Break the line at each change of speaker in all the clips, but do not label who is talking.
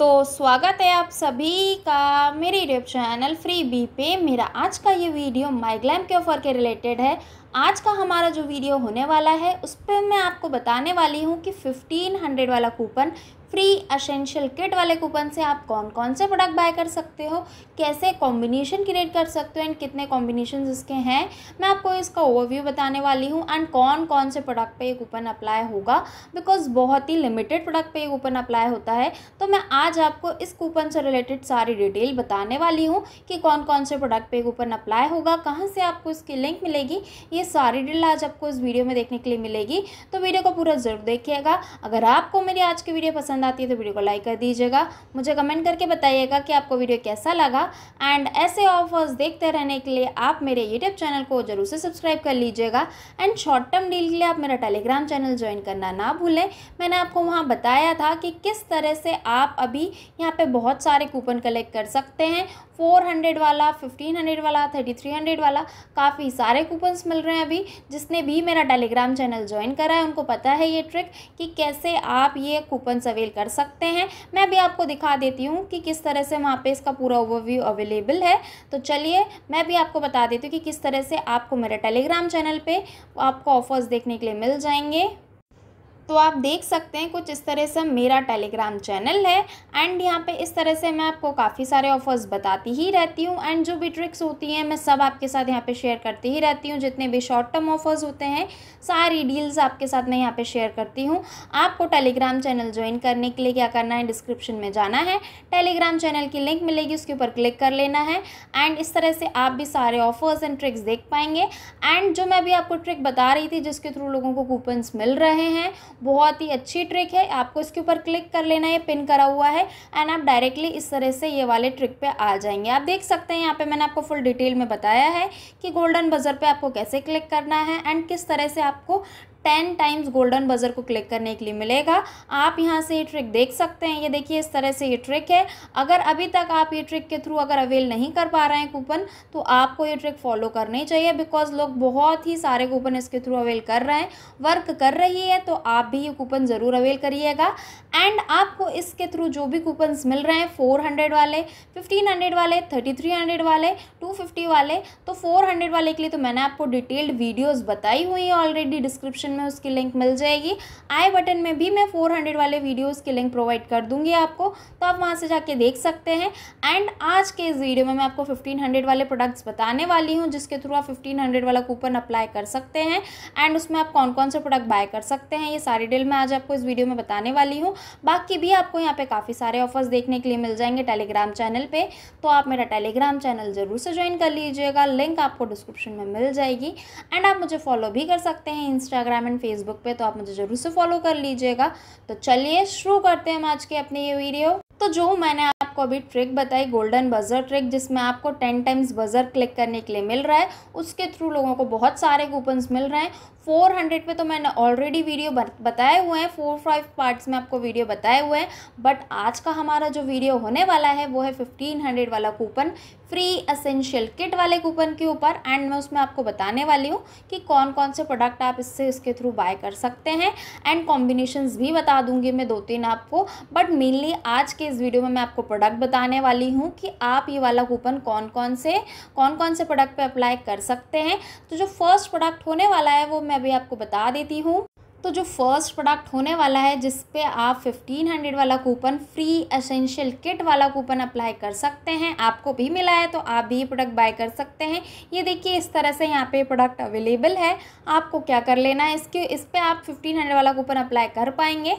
तो स्वागत है आप सभी का मेरे यूट्यूब चैनल फ्री बी पे मेरा आज का ये वीडियो माइग्लैम के ऑफ़र के रिलेटेड है आज का हमारा जो वीडियो होने वाला है उस पर मैं आपको बताने वाली हूँ कि 1500 वाला कूपन फ्री असेंशियल किट वाले कूपन से आप कौन कौन से प्रोडक्ट बाय कर सकते हो कैसे कॉम्बिनेशन क्रिएट कर सकते हो एंड कितने कॉम्बिनेशन इसके हैं मैं आपको इसका ओवरव्यू बताने वाली हूँ एंड कौन कौन से प्रोडक्ट पे ये कूपन अप्लाई होगा बिकॉज बहुत ही लिमिटेड प्रोडक्ट पे ये कूपन अप्लाई होता है तो मैं आज आपको इस कूपन से रिलेटेड सारी डिटेल बताने वाली हूँ कि कौन कौन से प्रोडक्ट पे कूपन अप्लाई होगा कहाँ से आपको इसकी लिंक मिलेगी ये सारी डिटेल आज आपको इस वीडियो में देखने के लिए मिलेगी तो वीडियो को पूरा जरूर देखिएगा अगर आपको मेरी आज की वीडियो पसंद पसंद आती है तो वीडियो को लाइक कर दीजिएगा मुझे कमेंट करके बताइएगा कि आपको वीडियो कैसा लगा एंड ऐसे ऑफर्स देखते रहने के लिए आप मेरे यूट्यूब चैनल को जरूर से सब्सक्राइब कर लीजिएगा एंड शॉर्ट टर्म डील के लिए आप मेरा टेलीग्राम चैनल ज्वाइन करना ना भूलें मैंने आपको वहाँ बताया था कि किस तरह से आप अभी यहाँ पर बहुत सारे कूपन कलेक्ट कर सकते हैं फोर हंड्रेड वाला फिफ्टीन हंड्रेड वाला थर्टी थ्री हंड्रेड वाला काफ़ी सारे कूपन्स मिल रहे हैं अभी जिसने भी मेरा टेलीग्राम चैनल ज्वाइन करा है उनको पता है ये ट्रिक कि कैसे आप ये कूपन्स अवेल कर सकते हैं मैं भी आपको दिखा देती हूँ कि किस तरह से वहाँ पे इसका पूरा ओवरव्यू अवेलेबल है तो चलिए मैं भी आपको बता देती हूँ कि किस तरह से आपको मेरे टेलीग्राम चैनल पर आपको ऑफर्स देखने के लिए मिल जाएंगे तो आप देख सकते हैं कुछ इस तरह से मेरा टेलीग्राम चैनल है एंड यहाँ पे इस तरह से मैं आपको काफ़ी सारे ऑफर्स बताती ही रहती हूँ एंड जो भी ट्रिक्स होती हैं मैं सब आपके साथ यहाँ पे शेयर करती ही रहती हूँ जितने भी शॉर्ट टर्म ऑफर्स होते हैं सारी डील्स आपके साथ मैं यहाँ पर शेयर करती हूँ आपको टेलीग्राम चैनल ज्वाइन करने के लिए क्या करना है डिस्क्रिप्शन में जाना है टेलीग्राम चैनल की लिंक मिलेगी उसके ऊपर क्लिक कर लेना है एंड इस तरह से आप भी सारे ऑफर्स एंड ट्रिक्स देख पाएंगे एंड जो मैं भी आपको ट्रिक बता रही थी जिसके थ्रू लोगों को कूपन्स मिल रहे हैं बहुत ही अच्छी ट्रिक है आपको इसके ऊपर क्लिक कर लेना है पिन करा हुआ है एंड आप डायरेक्टली इस तरह से ये वाले ट्रिक पे आ जाएंगे आप देख सकते हैं यहाँ पे मैंने आपको फुल डिटेल में बताया है कि गोल्डन बजर पे आपको कैसे क्लिक करना है एंड किस तरह से आपको टेन टाइम्स गोल्डन बजर को क्लिक करने के लिए मिलेगा आप यहाँ से ये ट्रिक देख सकते हैं ये देखिए इस तरह से ये ट्रिक है अगर अभी तक आप ये ट्रिक के थ्रू अगर अवेल नहीं कर पा रहे हैं कूपन तो आपको ये ट्रिक फॉलो करनी चाहिए बिकॉज लोग बहुत ही सारे कूपन इसके थ्रू अवेल कर रहे हैं वर्क कर रही है तो आप भी ये कूपन ज़रूर अवेल करिएगा एंड आपको इसके थ्रू जो भी कूपन्स मिल रहे हैं फोर हंड्रेड वाले फिफ्टीन हंड्रेड वाले थर्टी थ्री हंड्रेड वाले टू फिफ्टी वाले तो फोर हंड्रेड वाले के लिए तो मैंने आपको डिटेल्ड वीडियोस बताई हुई है ऑलरेडी डिस्क्रिप्शन में उसकी लिंक मिल जाएगी आई बटन में भी मैं फोर हंड्रेड वाले वीडियोज़ की लिंक प्रोवाइड कर दूँगी आपको तो आप वहाँ से जाके देख सकते हैं एंड आज के इस वीडियो में मैं आपको फिफ्टीन हंड्रेड वाले प्रोडक्ट्स बताने वाली हूँ जिसके थ्रू आप फिफ्टीन हंड्रेड वाला कूपन अप्लाई कर सकते हैं एंड उसमें आप कौन कौन से प्रोडक्ट बाय कर सकते हैं ये सारी डिटेल मैं आज आपको इस वीडियो में बताने वाली हूँ बाकी भी आपको यहाँ पे काफ़ी सारे ऑफर्स देखने के लिए मिल जाएंगे टेलीग्राम चैनल पे तो आप मेरा टेलीग्राम चैनल ज़रूर से ज्वाइन कर लीजिएगा लिंक आपको डिस्क्रिप्शन में मिल जाएगी एंड आप मुझे फॉलो भी कर सकते हैं इंस्टाग्राम एंड फेसबुक पर तो आप मुझे ज़रूर से फॉलो कर लीजिएगा तो चलिए शुरू करते हैं हम आज के अपने ये वीडियो तो जो मैंने आपको अभी ट्रिक बताई गोल्डन बजर ट्रिक जिसमें आपको टेन टाइम्स बजर क्लिक करने के लिए मिल रहा है उसके थ्रू लोगों को बहुत सारे कूपन्स मिल रहे हैं फोर हंड्रेड पर तो मैंने ऑलरेडी वीडियो बताए हुए हैं फोर फाइव पार्ट्स में आपको वीडियो बताए हुए हैं बट आज का हमारा जो वीडियो होने वाला है वो है फिफ्टीन हंड्रेड वाला कूपन फ्री असेंशियल किट वाले कूपन के ऊपर एंड मैं उसमें आपको बताने वाली हूँ कि कौन कौन से प्रोडक्ट आप इससे इसके थ्रू बाय कर सकते हैं एंड कॉम्बिनेशंस भी बता दूंगी मैं दो तीन आपको बट मेनली आज के इस वीडियो में मैं आपको प्रोडक्ट बताने वाली हूँ कि आप ये वाला कूपन कौन कौन से कौन कौन से प्रोडक्ट पर अप्लाई कर सकते हैं तो जो फर्स्ट प्रोडक्ट होने वाला है वो मैं अभी आपको बता देती हूँ तो जो फर्स्ट प्रोडक्ट होने वाला है जिस पे आप 1500 वाला कूपन फ्री एसेंशियल किट वाला कूपन अप्लाई कर सकते हैं आपको भी मिला है तो आप भी ये प्रोडक्ट बाय कर सकते हैं ये देखिए इस तरह से यहाँ पे प्रोडक्ट अवेलेबल है आपको क्या कर लेना है इसके इस पे आप 1500 वाला कूपन अप्लाई कर पाएंगे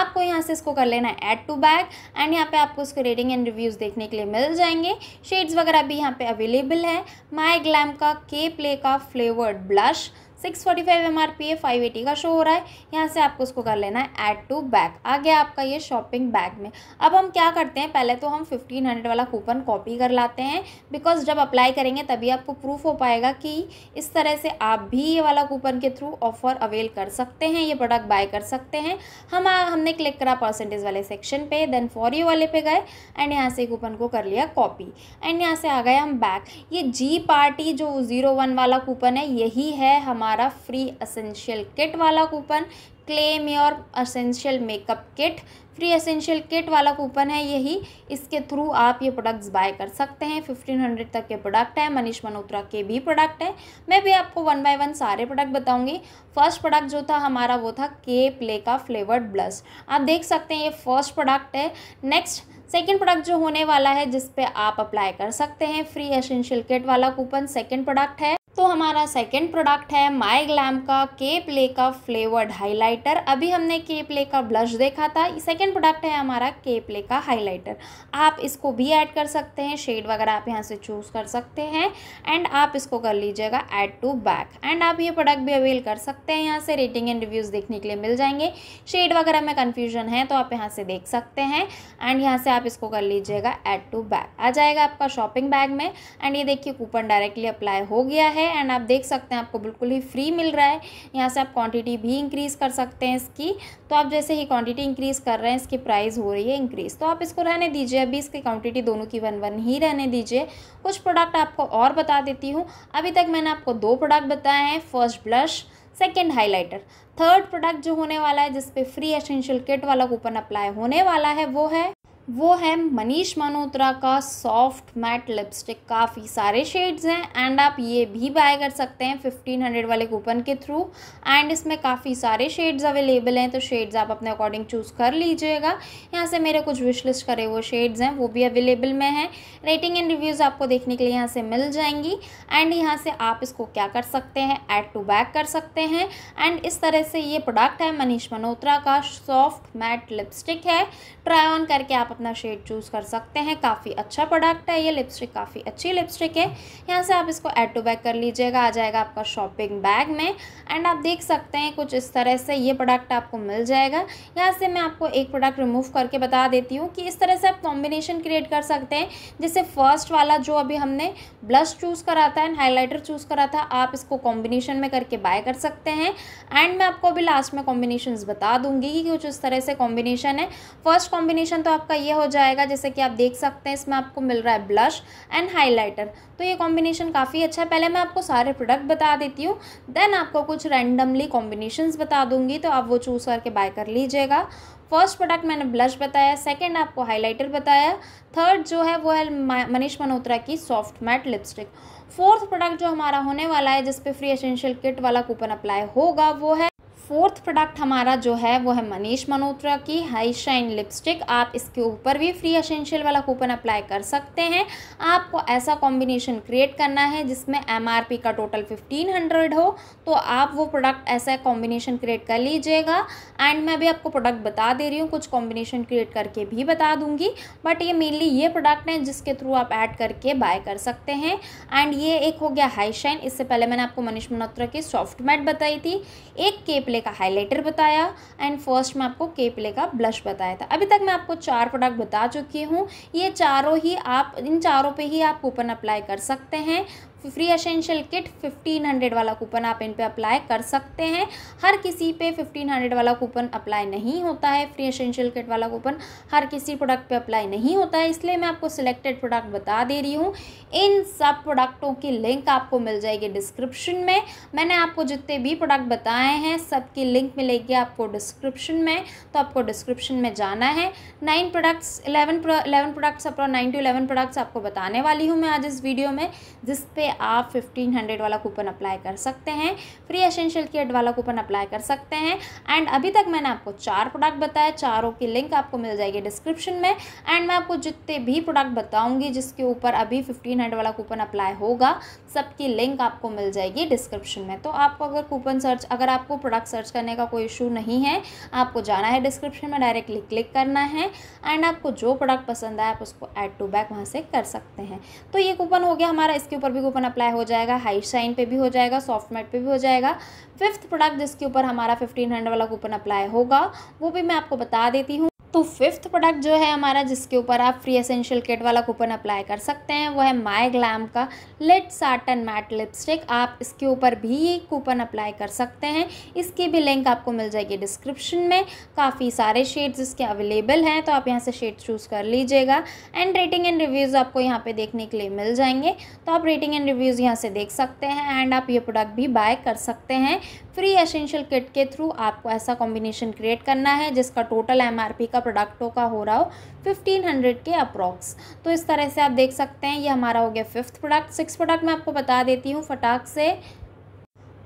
आपको यहाँ से इसको कर लेना है एड टू बैग एंड यहाँ पर आपको उसके रेटिंग एंड रिव्यूज़ देखने के लिए मिल जाएंगे शेड्स वगैरह भी यहाँ पर अवेलेबल है माई ग्लैम का के प्ले का flavoured blush six forty five M R P है फाइव एटी का शो हो रहा है यहाँ से आपको उसको कर लेना है ऐड टू बैग आ गया आपका ये शॉपिंग बैग में अब हम क्या करते हैं पहले तो हम फिफ्टीन हंड्रेड वाला कूपन कॉपी कर लाते हैं बिकॉज जब अप्लाई करेंगे तभी आपको प्रूफ हो पाएगा कि इस तरह से आप भी ये वाला कूपन के थ्रू ऑफर अवेल कर सकते हैं ये प्रोडक्ट बाय कर सकते हैं हम हमने क्लिक करा परसेंटेज वाले सेक्शन पे देन फॉर यू वाले पे गए एंड यहाँ से कूपन को कर लिया कॉपी एंड यहाँ से आ गए हम बैग ये जी पार्टी जो ज़ीरो वन वाला कूपन है यही है हमारा हमारा फ्री असेंशियल किट वाला coupon claim your essential makeup kit free essential kit वाला कूपन है यही इसके थ्रू आप ये प्रोडक्ट्स बाय कर सकते हैं फिफ्टीन हंड्रेड तक के प्रोडक्ट है मनीष मल्होत्रा के भी प्रोडक्ट है मैं भी आपको वन बाय वन सारे प्रोडक्ट बताऊंगी फर्स्ट प्रोडक्ट जो था हमारा वो था के प्ले का फ्लेवर्ड ब्लश आप देख सकते हैं ये फर्स्ट प्रोडक्ट है नेक्स्ट सेकेंड प्रोडक्ट जो होने वाला है जिसपे आप अप्लाई कर सकते हैं फ्री असेंशियल किट वाला कूपन सेकेंड प्रोडक्ट है तो हमारा सेकेंड प्रोडक्ट है माई ग्लैम का के प्ले का फ्लेवर्ड हाइलाइटर अभी हमने के प्ले का ब्लश देखा था सेकेंड प्रोडक्ट है हमारा के प्ले का हाइलाइटर आप इसको भी ऐड कर सकते हैं शेड वगैरह आप यहाँ से चूज़ कर सकते हैं एंड आप इसको कर लीजिएगा ऐड टू बैक एंड आप ये प्रोडक्ट भी अवेल कर सकते हैं यहाँ से रेटिंग एंड रिव्यूज़ देखने के लिए मिल जाएंगे शेड वगैरह में कन्फ्यूजन है तो आप यहाँ से देख सकते हैं एंड यहाँ से आप इसको कर लीजिएगा ऐड टू बैक आ जाएगा आपका शॉपिंग बैग में एंड ये देखिए कूपन डायरेक्टली अप्लाई हो गया है है एंड आप देख सकते हैं आपको बिल्कुल ही फ्री मिल रहा है यहाँ से आप क्वांटिटी भी इंक्रीज़ कर सकते हैं इसकी तो आप जैसे ही क्वांटिटी इंक्रीज़ कर रहे हैं इसकी प्राइस हो रही है इंक्रीज़ तो आप इसको रहने दीजिए अभी इसकी क्वांटिटी दोनों की वन वन ही रहने दीजिए कुछ प्रोडक्ट आपको और बता देती हूँ अभी तक मैंने आपको दो प्रोडक्ट बताए हैं first blush second highlighter third product जो होने वाला है जिसपे फ्री एसेंशियल किट वाला कूपन अप्लाई होने वाला है वो है वो है मनीष मल्होत्रा का सॉफ्ट मैट लिपस्टिक काफ़ी सारे शेड्स हैं एंड आप ये भी बाय कर सकते हैं 1500 वाले कूपन के थ्रू एंड इसमें काफ़ी सारे शेड्स अवेलेबल हैं तो शेड्स आप अपने अकॉर्डिंग चूज़ कर लीजिएगा यहाँ से मेरे कुछ विश लिस्ट करे हुए शेड्स हैं वो भी अवेलेबल में हैं रेटिंग एंड रिव्यूज़ आपको देखने के लिए यहाँ से मिल जाएंगी एंड यहाँ से आप इसको क्या कर सकते हैं एड टू बैक कर सकते हैं एंड इस तरह से ये प्रोडक्ट है मनीष मल्होत्रा का सॉफ्ट मैट लिपस्टिक है ट्राई ऑन करके आप अपना शेड चूज़ कर सकते हैं काफ़ी अच्छा प्रोडक्ट है ये लिपस्टिक काफ़ी अच्छी लिपस्टिक है यहाँ से आप इसको एड टू बैग कर लीजिएगा आ जाएगा आपका शॉपिंग बैग में एंड आप देख सकते हैं कुछ इस तरह से ये प्रोडक्ट आपको मिल जाएगा यहाँ से मैं आपको एक प्रोडक्ट रिमूव करके बता देती हूँ कि इस तरह से आप कॉम्बिनेशन क्रिएट कर सकते हैं जैसे फर्स्ट वाला जो अभी हमने ब्लश चूज़ करा था एंड हाईलाइटर चूज़ करा था आप इसको कॉम्बिनेशन में करके बाय कर सकते हैं एंड मैं आपको अभी लास्ट में कॉम्बिनेशन बता दूंगी कि कुछ इस तरह से कॉम्बिनेशन है फर्स्ट कॉम्बिनेशन तो आपका ये हो जाएगा जैसे कि आप देख सकते हैं इसमें आपको मिल रहा है ब्लश एंड हाइलाइटर तो ये कॉम्बिनेशन काफ़ी अच्छा है पहले मैं आपको सारे प्रोडक्ट बता देती हूँ देन आपको कुछ रैंडमली कॉम्बिनेशंस बता दूँगी तो आप वो चूज़ करके बाय कर लीजिएगा फर्स्ट प्रोडक्ट मैंने ब्लश बताया सेकेंड आपको हाइलाइटर बताया थर्ड जो है वो है मनीष मल्होत्रा की soft matte lipstick fourth product जो हमारा होने वाला है जिसपे फ्री एसेंशियल किट वाला कूपन अप्लाई होगा वो है फोर्थ प्रोडक्ट हमारा जो है वो है मनीष मल्होत्रा की हाई शाइन लिपस्टिक आप इसके ऊपर भी फ्री एसेंशियल वाला कूपन अप्लाई कर सकते हैं आपको ऐसा कॉम्बिनेशन क्रिएट करना है जिसमें एमआरपी का टोटल फिफ्टीन हंड्रेड हो तो आप वो प्रोडक्ट ऐसा कॉम्बिनेशन क्रिएट कर लीजिएगा एंड मैं भी आपको प्रोडक्ट बता दे रही हूँ कुछ कॉम्बिनेशन क्रिएट करके भी बता दूँगी बट ये मेनली ये प्रोडक्ट हैं जिसके थ्रू आप ऐड करके बाय कर सकते हैं एंड ये एक हो गया हाई शाइन इससे पहले मैंने आपको मनीष मनोत्रा की सॉफ्ट मैट बताई थी एक केप प्ले का हाइलाइटर बताया एंड फर्स्ट में आपको के प्ले का ब्लश बताया था अभी तक मैं आपको चार प्रोडक्ट बता चुकी हूँ ये चारों ही आप इन चारों पे ही आप कूपन अप्लाई कर सकते हैं फ्री एसेंशियल किट 1500 वाला कूपन आप इन पे अप्लाई कर सकते हैं हर किसी पे 1500 वाला कूपन अप्लाई नहीं होता है फ्री एसेंशियल किट वाला कूपन हर किसी प्रोडक्ट पे अप्लाई नहीं होता है इसलिए मैं आपको सिलेक्टेड प्रोडक्ट बता दे रही हूँ इन सब प्रोडक्टों की लिंक आपको मिल जाएगी डिस्क्रिप्शन में मैंने आपको जितने भी प्रोडक्ट बताए हैं सबकी लिंक मिलेगी आपको डिस्क्रिप्शन में तो आपको डिस्क्रिप्शन में जाना है nine products eleven eleven products अपना नाइन टू इलेवन प्रोडक्ट्स आपको बताने वाली हूँ मैं आज इस वीडियो में जिस पे आप फिफ्टीन हंड्रेड वाला कूपन अप्लाई कर सकते हैं फ्री एसेंशियल किट वाला कूपन अप्लाई कर सकते हैं एंड अभी तक मैंने आपको चार प्रोडक्ट बताए चारों की लिंक आपको मिल जाएगी डिस्क्रिप्शन में एंड मैं आपको जितने भी प्रोडक्ट बताऊँगी जिसके ऊपर अभी फिफ्टीन हंड्रेड वाला कूपन अप्लाई होगा सबकी लिंक आपको मिल जाएगी डिस्क्रिप्शन में तो आपको अगर कूपन सर्च अगर आपको प्रोडक्ट सर्च करने का कोई इशू नहीं है आपको जाना है डिस्क्रिप्शन में डायरेक्टली क्लिक करना है एंड आपको जो प्रोडक्ट पसंद आए आप उसको ऐड टू बैक वहां से कर सकते हैं तो ये कूपन हो गया हमारा इसके ऊपर भी कूपन वन अप्लाई हो जाएगा हाई शाइन पे भी हो जाएगा सॉफ्ट मैट पे भी हो जाएगा फिफ्थ प्रोडक्ट जिसके ऊपर हमारा फिफ्टीन हंड्रेड वाला कूपन अप्लाई होगा वो भी मैं आपको बता देती हूँ तो फिफ्थ प्रोडक्ट जो है हमारा जिसके ऊपर आप फ्री एसेंशियल किट वाला कूपन अप्लाई कर सकते हैं वो है माई ग्लैम का लेट साटन मैट लिपस्टिक आप इसके ऊपर भी कूपन अप्लाई कर सकते हैं इसकी भी लिंक आपको मिल जाएगी डिस्क्रिप्शन में काफ़ी सारे शेड्स इसके अवेलेबल हैं तो आप यहाँ से शेड चूज़ कर लीजिएगा एंड रेटिंग एंड रिव्यूज़ आपको यहाँ पर देखने के लिए मिल जाएंगे तो आप रेटिंग एंड रिव्यूज़ यहाँ से देख सकते हैं एंड आप ये प्रोडक्ट भी बाय कर सकते हैं फ्री एसेंशियल किट के थ्रू आपको ऐसा कॉम्बिनेशन क्रिएट करना है जिसका टोटल एम का प्रोडक्टों का हो रहा हो फिफ्टीन हंड्रेड के अप्रॉक्स तो इस तरह से आप देख सकते हैं ये हमारा हो गया फिफ्थ प्रोडक्ट सिक्स प्रोडक्ट मैं आपको बता देती हूँ फटाक से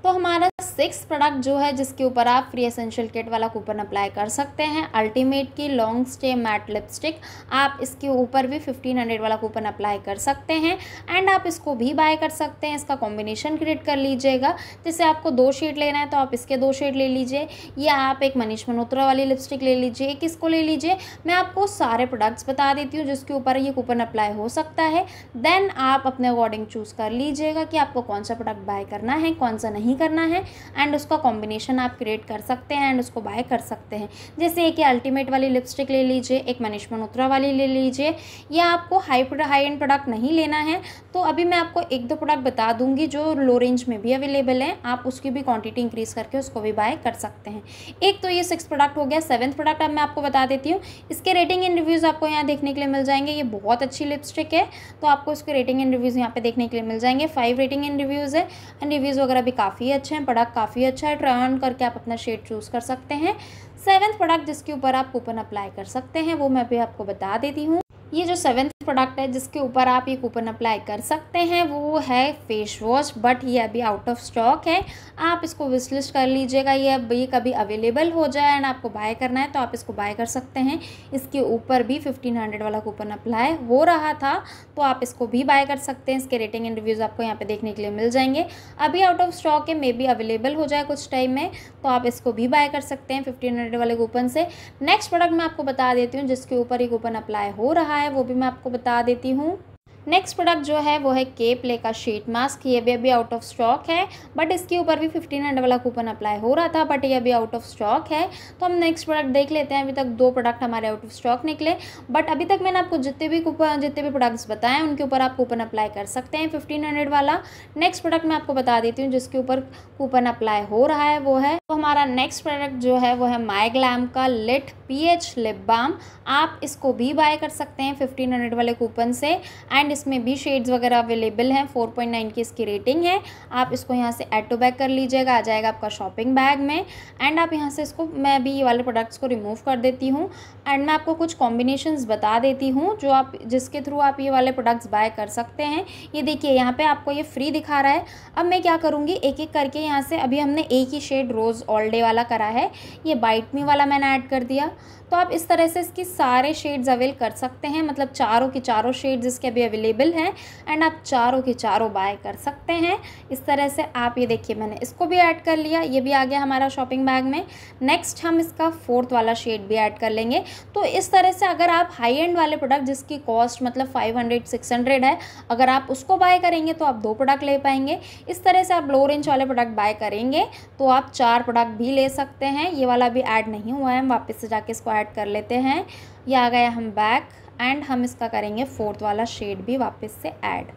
तो हमारा सिक्स प्रोडक्ट जो है जिसके ऊपर आप फ्री एसेंशियल किट वाला कूपन अप्लाई कर सकते हैं अल्टीमेट की लॉन्ग स्टे मैट लिपस्टिक आप इसके ऊपर भी फिफ्टीन हंड्रेड वाला कूपन अप्लाई कर सकते हैं एंड आप इसको भी बाय कर सकते हैं इसका कॉम्बिनेशन क्रिएट कर लीजिएगा जैसे आपको दो शेड लेना है तो आप इसके दो शेड ले लीजिए या आप एक मनीष मनोत्रा वाली लिपस्टिक ले लीजिए एक इसको ले लीजिए मैं आपको सारे प्रोडक्ट्स बता देती हूँ जिसके ऊपर ये कूपन अप्लाई हो सकता है देन आप अपने अकॉर्डिंग चूज़ कर लीजिएगा कि आपको कौन सा प्रोडक्ट बाय करना है कौन सा नहीं नहीं करना है एंड उसका कॉम्बिनेशन आप क्रिएट कर सकते हैं एंड उसको बाय कर सकते हैं जैसे एक अल्टीमेट वाली लिपस्टिक ले लीजिए एक मनीष मनोत्रा वाली ले लीजिए या आपको हाई हाई एंड प्रोडक्ट नहीं लेना है तो अभी मैं आपको एक दो प्रोडक्ट बता दूंगी जो लो रेंज में भी अवेलेबल है आप उसकी भी क्वांटिटी इंक्रीज़ करके उसको भी बाय कर सकते हैं एक तो ये सिक्स प्रोडक्ट हो गया सेवन्थ प्रोडक्ट अब मैं आपको बता देती हूँ इसके रेटिंग एंड रिव्यूज़ आपको यहाँ देखने के लिए मिल जाएंगे ये बहुत अच्छी लिपस्टिक है तो आपको इसके रेटिंग एंड रिव्यूज़ यहाँ पे देखने के लिए मिल जाएंगे फाइव रेटिंग एंड रिव्यूज़ है एंड रिव्यूज़ वगैरह भी काफ़ी काफ़ी अच्छे हैं प्रोडक्ट काफ़ी अच्छा है ट्राई ऑन करके आप अपना शेड चूज़ कर सकते हैं सेवन्थ प्रोडक्ट जिसके ऊपर आप कूपन अप्लाई कर सकते हैं वो मैं भी आपको बता देती हूँ ये जो सेवेंथ प्रोडक्ट है जिसके ऊपर आप ये कूपन अप्लाई कर सकते हैं वो है फेस वॉश बट ये अभी आउट ऑफ स्टॉक है आप इसको विशलिस्ट कर लीजिएगा ये ये कभी अवेलेबल हो जाए एंड आपको बाय करना है तो आप इसको बाय कर सकते हैं इसके ऊपर भी फिफ्टीन हंड्रेड वाला कूपन अप्लाई हो रहा था तो आप इसको भी बाय कर सकते हैं इसके रेटिंग एंड रिव्यूज़ आपको यहाँ पर देखने के लिए मिल जाएंगे अभी आउट ऑफ स्टॉक है मे बी अवेलेबल हो जाए कुछ टाइम में तो आप इसको भी बाय कर सकते हैं फिफ्टीन हंड्रेड वाले कूपन से नेक्स्ट प्रोडक्ट मैं आपको बता देती हूँ जिसके ऊपर ये कूपन अप्लाई हो रहा है वो भी मैं आपको बता देती हूँ नेक्स्ट प्रोडक्ट जो है वो है के प्ले का शीट मास्क ये भी अभी आउट ऑफ स्टॉक है बट इसके ऊपर भी फिफ्टीन हंड्रेड वाला कूपन अप्लाई हो रहा था बट ये अभी आउट ऑफ स्टॉक है तो हम नेक्स्ट प्रोडक्ट देख लेते हैं अभी तक दो प्रोडक्ट हमारे आउट ऑफ स्टॉक निकले बट अभी तक मैंने आपको जितने भी कूपन जितने भी प्रोडक्ट्स बताए उनके ऊपर आप कूपन अप्लाई कर सकते हैं फिफ्टीन हंड्रेड वाला नेक्स्ट प्रोडक्ट मैं आपको बता देती हूँ जिसके ऊपर कूपन अप्लाई हो रहा है वो है तो हमारा नेक्स्ट प्रोडक्ट जो है वो है माई ग्लैम का lit P H lip balm आप इसको भी बाय कर सकते हैं फिफ्टीन हंड्रेड वाले कूपन से एंड इसमें भी शेड्स वगैरह अवेलेबल हैं 4.9 की इसकी रेटिंग है आप इसको यहाँ से एड टू बैग कर लीजिएगा आ जाएगा आपका शॉपिंग बैग में एंड आप यहाँ से इसको मैं भी ये वाले प्रोडक्ट्स को रिमूव कर देती हूँ एंड मैं आपको कुछ कॉम्बिनेशन बता देती हूँ जो आप जिसके थ्रू आप ये वाले प्रोडक्ट्स बाय कर सकते हैं ये देखिए यहाँ पर आपको ये फ्री दिखा रहा है अब मैं क्या करूँगी एक एक करके यहाँ से अभी हमने एक ही शेड रोज़ ऑल डे वाला करा है ये बाइटमी वाला मैंने ऐड कर दिया तो आप इस तरह से इसकी सारे शेड्स अवेल कर सकते हैं मतलब चारों के चारों शेड्स इसके अभी अवेलेबल हैं एंड आप चारों की चारों बाय कर सकते हैं इस तरह से आप ये देखिए मैंने इसको भी ऐड कर लिया ये भी आ गया हमारा शॉपिंग बैग में नेक्स्ट हम इसका फोर्थ वाला शेड भी ऐड कर लेंगे तो इस तरह से अगर आप हाई एंड वाले प्रोडक्ट जिसकी कॉस्ट मतलब फाइव हंड्रेड सिक्स हंड्रेड है अगर आप उसको बाय करेंगे तो आप दो प्रोडक्ट ले पाएंगे इस तरह से आप लो रेंज वाले प्रोडक्ट बाय करेंगे तो आप चार प्रोडक्ट भी ले सकते हैं ये वाला भी ऐड नहीं हुआ है हम वापस से जाके इसको ऐड कर लेते हैं ये आ गया हम बैक एंड हम इसका करेंगे फोर्थ वाला शेड भी वापस से ऐड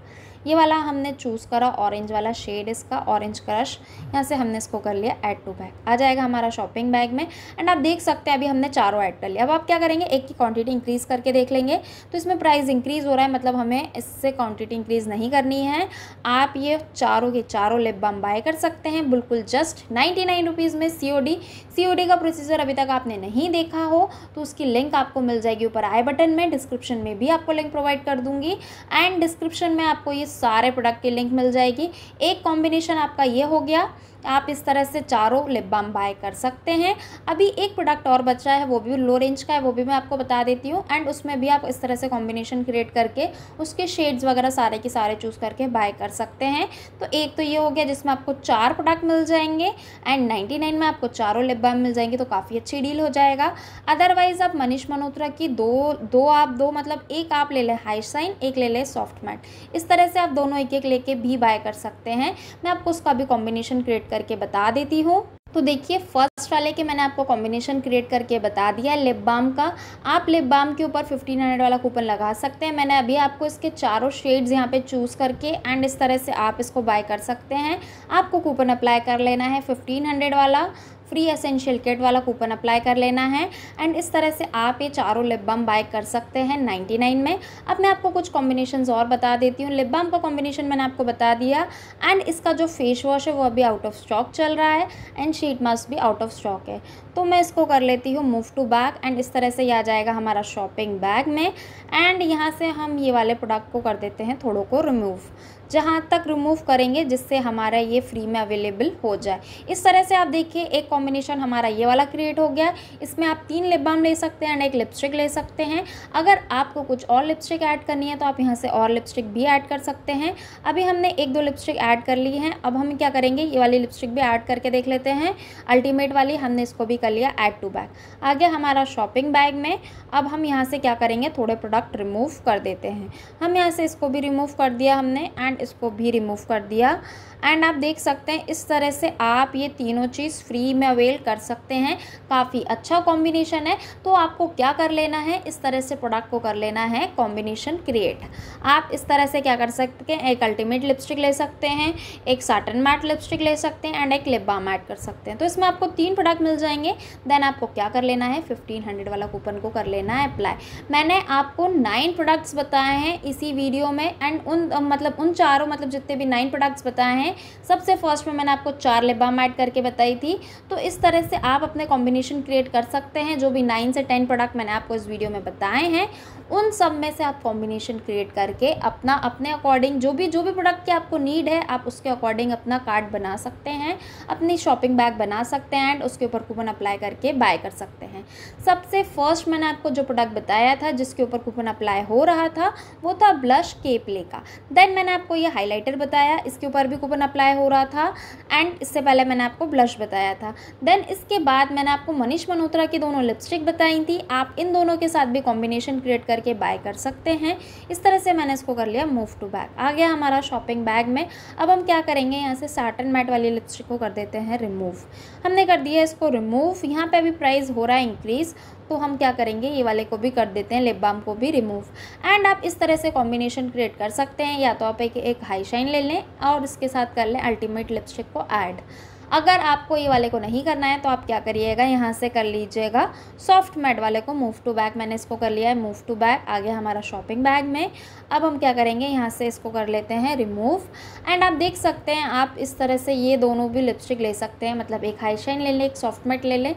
ये वाला हमने चूज़ करा ऑरेंज वाला शेड इसका ऑरेंज क्रश यहाँ से हमने इसको कर लिया ऐड टू बैग आ जाएगा हमारा शॉपिंग बैग में एंड आप देख सकते हैं अभी हमने चारों ऐड कर लिया अब आप क्या करेंगे एक की क्वांटिटी इंक्रीज़ करके देख लेंगे तो इसमें प्राइस इंक्रीज़ हो रहा है मतलब हमें इससे क्वान्टिटी इंक्रीज़ नहीं करनी है आप ये चारों के चारों लिप बम बाय कर सकते हैं बिल्कुल just ninety nine rupees C O D C O D डी का प्रोसीजर अभी तक आपने नहीं देखा हो तो उसकी लिंक आपको मिल जाएगी ऊपर आई बटन में डिस्क्रिप्शन में भी आपको लिंक प्रोवाइड कर दूंगी एंड डिस्क्रिप्शन में आपको ये सारे प्रोडक्ट की लिंक मिल जाएगी एक कॉम्बिनेशन आपका ये हो गया आप इस तरह से चारों लिप बाम बाय कर सकते हैं अभी एक प्रोडक्ट और बचा है वो भी लो रेंज का है वो भी मैं आपको बता देती हूँ एंड उसमें भी आप इस तरह से कॉम्बिनेशन क्रिएट करके उसके शेड्स वगैरह सारे के सारे चूज़ करके बाय कर सकते हैं तो एक तो ये हो गया जिसमें आपको चार प्रोडक्ट मिल जाएंगे एंड नाइन्टी नाइन में आपको चारों लिप बाम मिल जाएंगे तो काफ़ी अच्छी डील हो जाएगा अदरवाइज़ आप मनीष मनोत्रा की दो दो आप दो मतलब एक आप ले लें हाई साइन एक ले लें सॉफ्ट मैट इस तरह से आप दोनों एक एक लेके भी बाय कर सकते हैं मैं आपको उसका भी कॉम्बिनेशन क्रिएट करके बता देती हूँ तो देखिए फर्स्ट वाले के मैंने आपको कॉम्बिनेशन क्रिएट करके बता दिया लिप बाम का आप लिप बाम के ऊपर 1500 वाला कूपन लगा सकते हैं मैंने अभी आपको इसके चारों शेड्स यहाँ पे चूज़ करके एंड इस तरह से आप इसको बाय कर सकते हैं आपको कूपन अप्लाई कर लेना है 1500 वाला फ्री एसेंशियल किट वाला कूपन अप्लाई कर लेना है एंड इस तरह से आप ये चारों लिप बम बाय कर सकते हैं 99 में अब मैं आपको कुछ कॉम्बिनेशन और बता देती हूँ लिप बम का कॉम्बिनेशन मैंने आपको बता दिया एंड इसका जो फेस वॉश है वो अभी आउट ऑफ स्टॉक चल रहा है एंड शीट मास्क भी आउट ऑफ स्टॉक है तो मैं इसको कर लेती हूँ मूव टू बैग एंड इस तरह से ये आ जाएगा हमारा शॉपिंग बैग में एंड यहाँ से हम ये वाले प्रोडक्ट को कर देते हैं थोड़ों को रिमूव जहाँ तक रिमूव करेंगे जिससे हमारा ये फ्री में अवेलेबल हो जाए इस तरह से आप देखिए एक कॉम्बिनेशन हमारा ये वाला क्रिएट हो गया इसमें आप तीन लिप बाम ले सकते हैं एंड एक लिपस्टिक ले सकते हैं अगर आपको कुछ और लिपस्टिक ऐड करनी है तो आप यहाँ से और लिपस्टिक भी ऐड कर सकते हैं अभी हमने एक दो लिपस्टिक ऐड कर ली है अब हम क्या करेंगे ये वाली लिपस्टिक भी ऐड करके देख लेते हैं अल्टीमेट वाली हमने इसको भी कर लिया ऐड टू बैग आ गया हमारा शॉपिंग बैग में अब हम यहाँ से क्या करेंगे थोड़े प्रोडक्ट रिमूव कर देते हैं हम यहाँ से इसको भी रिमूव कर दिया हमने एंड इसको भी रिमूव कर दिया एंड आप देख सकते हैं इस तरह से आप ये तीनों चीज़ फ्री में अवेल कर सकते हैं काफ़ी अच्छा कॉम्बिनेशन है तो आपको क्या कर लेना है इस तरह से प्रोडक्ट को कर लेना है कॉम्बिनेशन क्रिएट आप इस तरह से क्या कर सकते हैं एक अल्टीमेट लिपस्टिक ले सकते हैं एक साटन मैट लिपस्टिक ले सकते हैं एंड एक लिब्बा ऐड कर सकते हैं तो इसमें आपको तीन प्रोडक्ट मिल जाएंगे देन आपको क्या कर लेना है फिफ्टीन हंड्रेड वाला कूपन को कर लेना है अप्लाई मैंने आपको नाइन प्रोडक्ट्स बताए हैं इसी वीडियो में एंड उन मतलब उन चार चारों मतलब जितने भी नाइन प्रोडक्ट्स बताए हैं सबसे फर्स्ट में मैंने आपको चार लिप बाम ऐड करके बताई थी तो इस तरह से आप अपने कॉम्बिनेशन क्रिएट कर सकते हैं जो भी नाइन से टेन प्रोडक्ट मैंने आपको इस वीडियो में बताए हैं उन सब में से आप कॉम्बिनेशन क्रिएट करके अपना अपने अकॉर्डिंग जो भी जो भी प्रोडक्ट की आपको नीड है आप उसके अकॉर्डिंग अपना कार्ड बना सकते हैं अपनी शॉपिंग बैग बना सकते हैं एंड उसके ऊपर कूपन अप्लाई करके बाय कर सकते हैं सबसे फर्स्ट मैंने आपको जो प्रोडक्ट बताया था जिसके ऊपर कूपन अप्लाई हो रहा था वो था ब्लश केपले का देन मैंने आपको ये हाइलाइटर बताया इसके ऊपर भी कूपन अप्लाई हो रहा था एंड इससे पहले मैंने आपको ब्लश बताया था देन इसके बाद मैंने आपको मनीष मल्होत्रा की दोनों लिपस्टिक बताई थी आप इन दोनों के साथ भी कॉम्बिनेशन क्रिएट करके बाय कर सकते हैं इस तरह से मैंने इसको कर लिया मूव टू बैग आ गया हमारा शॉपिंग बैग में अब हम क्या करेंगे यहाँ से साटन मैट वाली लिपस्टिक को कर देते हैं रिमूव हमने कर दिया इसको रिमूव यहाँ पर अभी प्राइस हो रहा है इंक्रीज़ तो हम क्या करेंगे ये वाले को भी कर देते हैं लिप बाम को भी रिमूव एंड आप इस तरह से कॉम्बिनेशन क्रिएट कर सकते हैं या तो आप एक एक हाई शाइन ले लें और इसके साथ कर लें अल्टीमेट लिपस्टिक को ऐड अगर आपको ये वाले को नहीं करना है तो आप क्या करिएगा यहाँ से कर लीजिएगा सॉफ्ट मैट वाले को मूव टू बैग मैंने इसको कर लिया है मूव टू बैग गया हमारा शॉपिंग बैग में अब हम क्या करेंगे यहाँ से इसको कर लेते हैं रिमूव एंड आप देख सकते हैं आप इस तरह से ये दोनों भी लिपस्टिक ले सकते हैं मतलब एक हाई शाइन ले लें एक सॉफ्ट मैट ले लें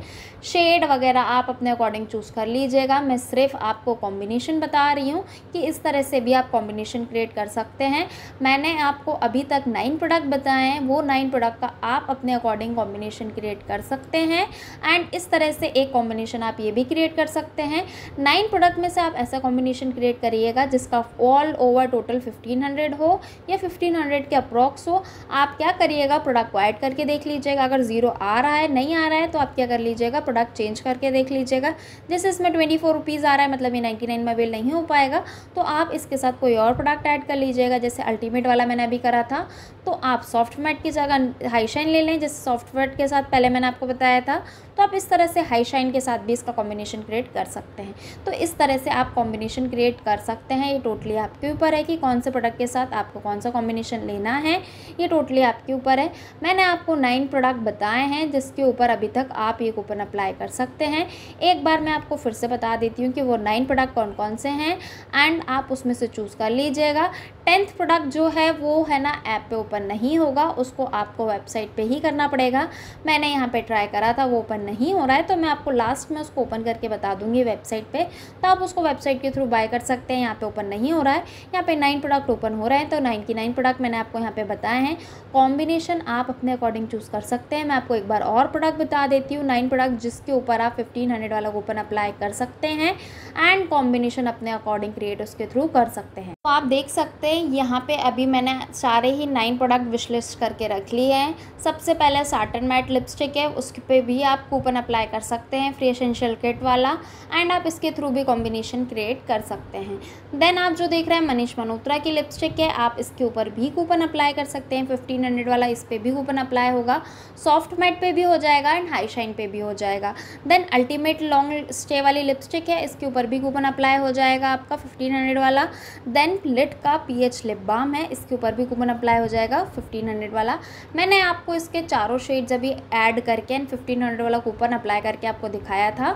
शेड वगैरह आप अपने अकॉर्डिंग चूज़ कर लीजिएगा मैं सिर्फ आपको कॉम्बिनेशन बता रही हूँ कि इस तरह से भी आप कॉम्बिनेशन क्रिएट कर सकते हैं मैंने आपको अभी तक नाइन प्रोडक्ट बताए हैं वो नाइन प्रोडक्ट का आप अपने अकॉर्डिंग कॉम्बिनेशन क्रिएट कर सकते हैं एंड इस तरह से एक कॉम्बिनेशन आप ये भी क्रिएट कर सकते हैं नाइन प्रोडक्ट में से आप ऐसा कॉम्बिनेशन क्रिएट करिएगा जिसका all over total fifteen hundred हो या फिफ्टीन हंड्रेड के अप्रॉक्स हो आप क्या करिएगा प्रोडक्ट को ऐड करके देख लीजिएगा अगर जीरो आ रहा है नहीं आ रहा है तो आप क्या कर लीजिएगा प्रोडक्ट चेंज करके देख लीजिएगा जैसे इसमें ट्वेंटी फोर रुपीज़ आ रहा है मतलब ये नाइन्टी नाइन में अवेल नहीं हो पाएगा तो आप इसके साथ कोई और प्रोडक्ट ऐड कर लीजिएगा जैसे अल्टीमेट वाला मैंने अभी करा था तो आप सॉफ्ट मैट की जगह हाई शाइन ले लें जैसे सॉफ्टवेयर के साथ पहले मैंने आपको बताया था तो आप इस तरह से हाई शाइन के साथ भी इसका कॉम्बिनेशन क्रिएट कर सकते हैं तो इस तरह से आप कॉम्बिनेशन क्रिएट कर सकते हैं ये टोटली आपके ऊपर है कि कौन से प्रोडक्ट के साथ आपको कौन सा कॉम्बिनेशन लेना है ये टोटली आपके ऊपर है मैंने आपको नाइन प्रोडक्ट बताए हैं जिसके ऊपर अभी तक आप ये कूपन अप्लाई कर सकते हैं एक बार मैं आपको फिर से बता देती हूँ कि वो नाइन प्रोडक्ट कौन कौन से हैं एंड आप उसमें से चूज़ कर लीजिएगा टेंथ प्रोडक्ट जो है वो है ना ऐप पे ओपन नहीं होगा उसको आपको वेबसाइट पे ही करना करना पड़ेगा मैंने यहाँ पे ट्राई करा था वो ओपन नहीं हो रहा है तो मैं आपको लास्ट में उसको ओपन करके बता दूँगी वेबसाइट पे तो आप उसको वेबसाइट के थ्रू बाय कर सकते हैं यहाँ पे ओपन नहीं हो रहा है यहाँ पे नाइन प्रोडक्ट ओपन हो रहे हैं तो नाइन की नाइन प्रोडक्ट मैंने आपको यहाँ पर बताए हैं कॉम्बिनेशन आप अपने अकॉर्डिंग चूज़ कर सकते हैं मैं आपको एक बार और प्रोडक्ट बता देती हूँ नाइन प्रोडक्ट जिसके ऊपर आप फिफ्टीन हंड्रेड वाला कूपन अप्लाई कर सकते हैं एंड कॉम्बिनेशन अपने अकॉर्डिंग क्रिएट उसके थ्रू कर सकते हैं तो आप देख सकते हैं यहाँ पे अभी मैंने सारे ही नाइन प्रोडक्ट विशलिस्ट करके रख लिए हैं सबसे पहला साटन मैट लिपस्टिक है उसके पे भी आप कूपन अप्लाई कर सकते हैं फ्री एसेंशियल किट वाला एंड आप इसके थ्रू भी कॉम्बिनेशन क्रिएट कर सकते हैं देन आप जो देख रहे हैं मनीष मनोत्रा की लिपस्टिक है आप इसके ऊपर भी कूपन अप्लाई कर सकते हैं फिफ्टीन हंड्रेड वाला इस पर भी कूपन अप्लाई होगा सॉफ्ट मैट पर भी हो जाएगा एंड हाई शाइन पे भी हो जाएगा देन अल्टीमेट लॉन्ग स्टे वाली लिपस्टिक है इसके ऊपर भी कूपन अप्लाई हो जाएगा आपका फिफ्टीन हंड्रेड वाला देन लिट का पी एच लिप बाम है इसके ऊपर भी कूपन अप्लाई हो जाएगा फिफ्टीन हंड्रेड वाला मैंने आपको इसके चारों शेड्स अभी ऐड करके एंड फिफ्टीन हंड्रेड वाला कूपन अप्लाई करके आपको दिखाया था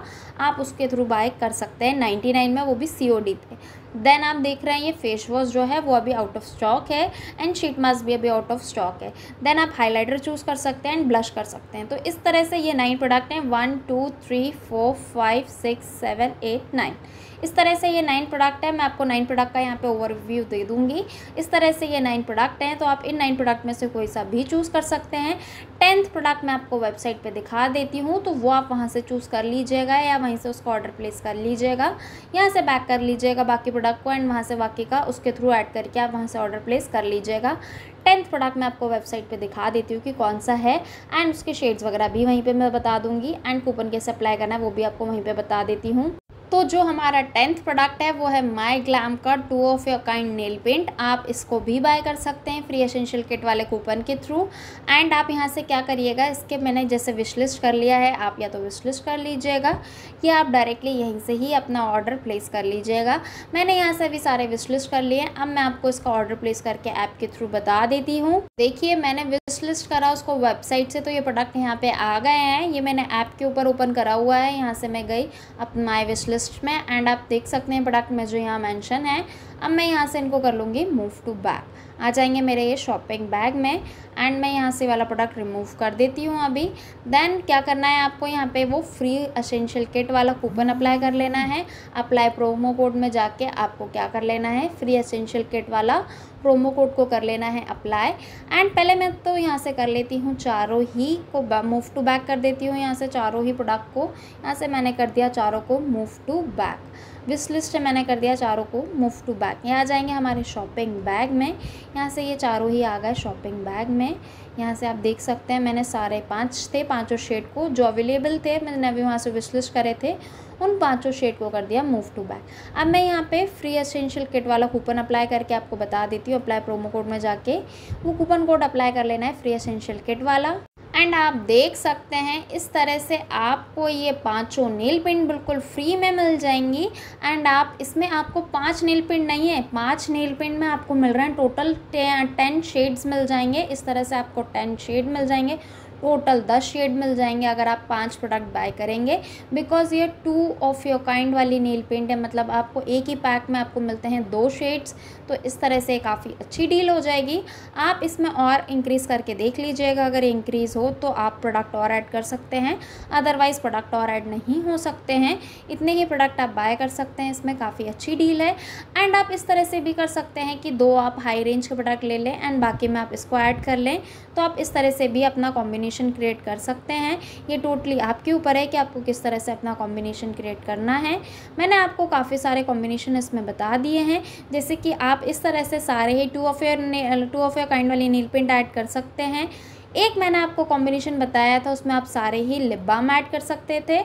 आप उसके थ्रू बाय कर सकते हैं नाइन्टी नाइन में वो भी सी ओ डी पे देन आप देख रहे हैं ये फेस वॉश जो है वो अभी आउट ऑफ स्टॉक है एंड शीट मास्क भी अभी आउट ऑफ स्टॉक है देन आप हाइलाइटर चूज़ कर सकते हैं एंड ब्लश कर सकते हैं तो इस तरह से ये नाइन प्रोडक्ट हैं one two three four five six seven eight nine इस तरह से ये नाइन प्रोडक्ट है मैं आपको नाइन प्रोडक्ट का यहाँ पे ओवरव्यू दे दूँगी इस तरह से ये नाइन प्रोडक्ट हैं तो आप इन नाइन प्रोडक्ट में से कोई सा भी चूज़ कर सकते हैं टेंथ प्रोडक्ट मैं आपको वेबसाइट पर दिखा देती हूँ तो वो आप वहाँ से चूज़ कर लीजिएगा या वहीं से उसका ऑर्डर प्लेस कर लीजिएगा यहाँ से बैक कर लीजिएगा बाकी प्रोडक्ट को एंड वहाँ से बाकी का उसके थ्रू ऐड करके आप वहाँ से ऑर्डर प्लेस कर लीजिएगा टेंथ प्रोडक्ट मैं आपको वेबसाइट पे दिखा देती हूँ कि कौन सा है एंड उसके शेड्स वगैरह भी वहीं पे मैं बता दूँगी एंड कूपन कैसे अप्लाई करना है वो भी आपको वहीं पे बता देती हूँ तो जो हमारा टेंथ प्रोडक्ट है वो है माई ग्लैम का two of your kind nail paint आप इसको भी बाय कर सकते हैं फ्री एसेंशियल किट वाले कूपन के थ्रू एंड आप यहाँ से क्या करिएगा इसके मैंने जैसे विशलिस्ट कर लिया है आप या तो विशलिस्ट कर लीजिएगा या आप डायरेक्टली यहीं से ही अपना ऑर्डर प्लेस कर लीजिएगा मैंने यहाँ से अभी सारे विशलिस्ट कर लिए अब मैं आपको इसका ऑर्डर प्लेस करके ऐप के थ्रू बता देती हूँ देखिए मैंने विशलिस्ट करा उसको वेबसाइट से तो ये प्रोडक्ट यहाँ पर आ गए हैं ये मैंने ऐप के ऊपर ओपन करा हुआ है यहाँ से मैं गई अपना माई विशलिस्ट लिस्ट में एंड आप देख सकते हैं प्रोडक्ट में जो यहाँ मेंशन है अब मैं यहाँ से इनको कर लूँगी मूव टू बैग आ जाएंगे मेरे ये शॉपिंग बैग में एंड मैं यहाँ से वाला प्रोडक्ट रिमूव कर देती हूँ अभी देन क्या करना है आपको यहाँ पे वो फ्री असेंशियल किट वाला कूपन अप्लाई कर लेना है अप्लाई प्रोमो कोड में जाके आपको क्या कर लेना है फ्री असेंशियल किट वाला प्रोमो कोड को कर लेना है अप्लाई एंड पहले मैं तो यहाँ से कर लेती हूँ चारों ही को मूव टू बैक कर देती हूँ यहाँ से चारों ही प्रोडक्ट को यहाँ से मैंने कर दिया चारों को move to back wish list मैंने कर दिया चारों को मूव टू बैक ये आ जाएंगे हमारे शॉपिंग बैग में यहाँ से ये चारों ही आ गए शॉपिंग बैग में हैं यहाँ से आप देख सकते हैं मैंने सारे पाँच थे पाँचों शेड को जो अवेलेबल थे मैंने अभी वहाँ से विश्लेष करे थे उन पाँचों शेड को कर दिया मूव टू बैक अब मैं यहाँ पे फ्री एसेंशियल किट वाला कूपन अप्लाई करके आपको बता देती हूँ अप्लाई प्रोमो कोड में जाके वो कूपन कोड अप्लाई कर लेना है फ्री एसेंशियल किट वाला एंड आप देख सकते हैं इस तरह से आपको ये पांचों नील पिन बिल्कुल फ्री में मिल जाएंगी एंड आप इसमें आपको पांच नील पिन नहीं है पांच नील पिन में आपको मिल रहे हैं टोटल टेन शेड्स मिल जाएंगे इस तरह से आपको टेन शेड मिल जाएंगे टोटल दस शेड मिल जाएंगे अगर आप पांच प्रोडक्ट बाय करेंगे बिकॉज ये टू ऑफ योर काइंड वाली नील पेंट है मतलब आपको एक ही पैक में आपको मिलते हैं दो शेड्स तो इस तरह से काफ़ी अच्छी डील हो जाएगी आप इसमें और इंक्रीज़ करके देख लीजिएगा अगर इंक्रीज़ हो तो आप प्रोडक्ट और ऐड कर सकते हैं अदरवाइज़ प्रोडक्ट और ऐड नहीं हो सकते हैं इतने ही प्रोडक्ट आप बाय कर सकते हैं इसमें काफ़ी अच्छी डील है एंड आप इस तरह से भी कर सकते हैं कि दो आप हाई रेंज के प्रोडक्ट ले लें एंड बाकी में आप इसको ऐड कर लें तो आप इस तरह से भी अपना कॉम्बिनेशन कॉम्बिनेशन क्रिएट कर सकते हैं ये टोटली आपके ऊपर है कि आपको किस तरह से अपना कॉम्बिनेशन क्रिएट करना है मैंने आपको काफ़ी सारे कॉम्बिनेशन इसमें बता दिए हैं जैसे कि आप इस तरह से सारे ही two of your two of your kind वाली नील पेंट ऐड कर सकते हैं एक मैंने आपको कॉम्बिनेशन बताया था उसमें आप सारे ही लिप बाम ऐड कर सकते थे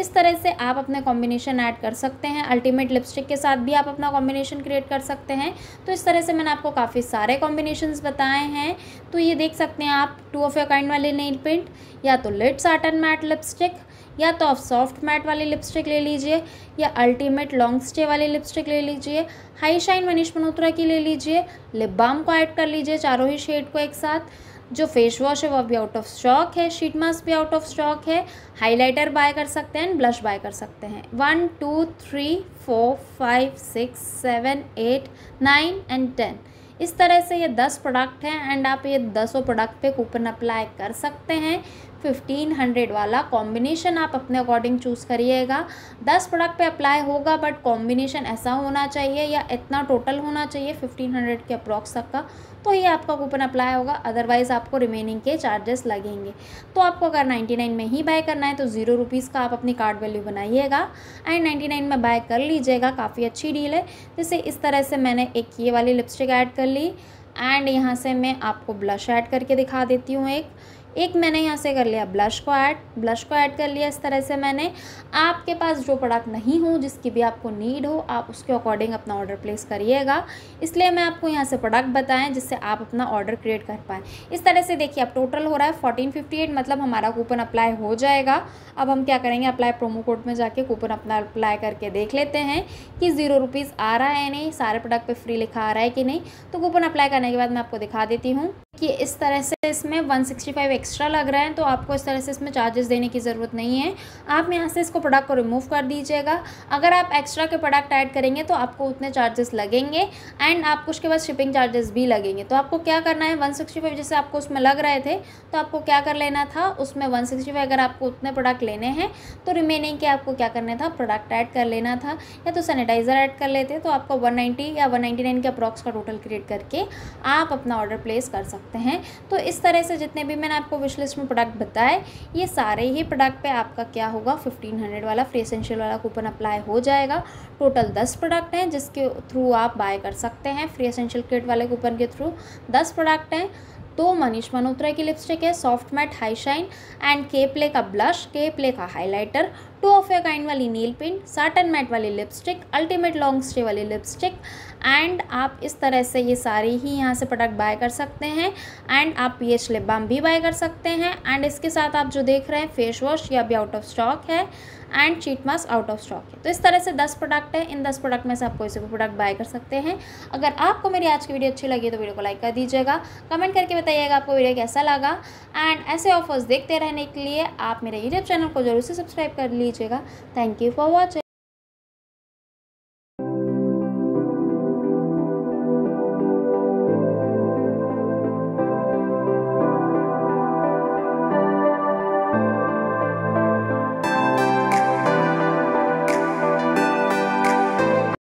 इस तरह से आप अपने कॉम्बिनेशन ऐड कर सकते हैं अल्टीमेट लिपस्टिक के साथ भी आप अपना कॉम्बिनेशन क्रिएट कर सकते हैं तो इस तरह से मैंने आपको काफ़ी सारे कॉम्बिनेशन बताए हैं तो ये देख सकते हैं आप टू ऑफ योर काइंड वाले नेल पेंट या तो लिट साटन मैट लिपस्टिक या तो आप सॉफ्ट मैट वाली लिपस्टिक ले लीजिए या अल्टीमेट लॉन्ग स्टे वाली लिपस्टिक ले लीजिए हाई शाइन मनीष मनोत्रा की ले लीजिए लिप बाम को ऐड कर लीजिए चारों ही शेड को एक साथ जो फेस वॉश है वह भी आउट ऑफ स्टॉक है शीट मास्क भी आउट ऑफ स्टॉक है हाइलाइटर बाय कर सकते हैं ब्लश बाय कर सकते हैं one two three four five six seven eight nine and ten इस तरह से ये दस प्रोडक्ट हैं एंड आप ये दसों प्रोडक्ट पे कूपन अप्लाई कर सकते हैं फिफ्टीन हंड्रेड वाला कॉम्बिनेशन आप अपने अकॉर्डिंग चूज़ करिएगा दस प्रोडक्ट पे अप्लाई होगा बट कॉम्बिनेशन ऐसा होना चाहिए या इतना टोटल होना चाहिए फिफ्टीन हंड्रेड के अप्रॉक्स तक का तो ये आपका कूपन अप्लाई होगा अदरवाइज़ आपको रिमेनिंग के चार्जेस लगेंगे तो आपको अगर नाइन्टी नाइन में ही बाय करना है तो ज़ीरो रुपीज़ का आप अपनी कार्ड वैल्यू बनाइएगा एंड नाइन्टी नाइन में बाय कर लीजिएगा काफ़ी अच्छी डील है जैसे इस तरह से मैंने एक ये वाली लिपस्टिक ऐड कर ली एंड यहाँ से मैं आपको ब्लश ऐड करके दिखा देती हूँ एक एक मैंने यहाँ से कर लिया ब्लश को ऐड ब्लश को ऐड कर लिया इस तरह से मैंने आपके पास जो प्रोडक्ट नहीं हो जिसकी भी आपको नीड हो आप उसके अकॉर्डिंग अपना ऑर्डर प्लेस करिएगा इसलिए मैं आपको यहाँ से प्रोडक्ट बताएं जिससे आप अपना ऑर्डर क्रिएट कर पाएँ इस तरह से देखिए अब टोटल हो रहा है फोर्टीन फिफ्टी एट मतलब हमारा कूपन अप्लाई हो जाएगा अब हम क्या करेंगे अप्लाई प्रोमो कोड में जाके कूपन अपना अप्लाई करके देख लेते हैं कि ज़ीरो रुपीज़ आ रहा है नहीं सारे प्रोडक्ट पर फ्री लिखा आ रहा है कि नहीं तो कूपन अप्लाई करने के बाद मैं आपको दिखा देती हूँ कि इस तरह से इसमें 165 एक्स्ट्रा लग रहा है तो आपको इस तरह से इसमें चार्जेस देने की ज़रूरत नहीं है आप यहाँ से इसको प्रोडक्ट को रिमूव कर दीजिएगा अगर आप एक्स्ट्रा के प्रोडक्ट ऐड करेंगे तो आपको उतने चार्जेस लगेंगे एंड आपको उसके बाद शिपिंग चार्जेस भी लगेंगे तो आपको क्या करना है वन जैसे आपको उसमें लग रहे थे तो आपको क्या कर लेना था उसमें वन अगर आपको उतने प्रोडक्ट लेने हैं तो रिमेनिंग के आपको क्या करना था प्रोडक्ट ऐड कर लेना था या तो सैनिटाइज़र ऐड कर लेते तो आपको वन या वन के अप्रॉक्स का टोटल क्रिएट करके आप अपना ऑर्डर प्लेस कर सकते सकते हैं तो इस तरह से जितने भी मैंने आपको विश लिस्ट में प्रोडक्ट बताए ये सारे ही प्रोडक्ट पे आपका क्या होगा फिफ्टीन हंड्रेड वाला फ्री एसेंशियल वाला कूपन अप्लाई हो जाएगा टोटल दस प्रोडक्ट हैं जिसके थ्रू आप बाय कर सकते हैं फ्री एसेंशियल किट वाले कूपन के थ्रू दस प्रोडक्ट हैं तो मनीष मल्होत्रा की लिपस्टिक है soft matte high shine and K play का ब्लश के प्ले का highlighter two of a kind वाली नील पिन साटन मैट वाली लिपस्टिक अल्टीमेट लॉन्ग स्टे वाली लिपस्टिक एंड आप इस तरह से ये सारे ही यहाँ से प्रोडक्ट बाय कर सकते हैं एंड आप पी एच लिप बाम भी बाय कर सकते हैं एंड इसके साथ आप जो देख रहे हैं फेस वॉश या अभी आउट ऑफ स्टॉक है and sheet mask out of stock है तो इस तरह से दस प्रोडक्ट है इन दस प्रोडक्ट में से आप कोई से भी प्रोडक्ट बाय कर सकते हैं अगर आपको मेरी आज की वीडियो अच्छी लगी तो वीडियो को लाइक कर दीजिएगा कमेंट करके बताइएगा आपको वीडियो कैसा लगा एंड ऐसे ऑफर्स देखते रहने के लिए आप मेरे यूट्यूब चैनल को जरूर से सब्सक्राइब कर लीजिएगा थैंक यू फॉर वॉचिंग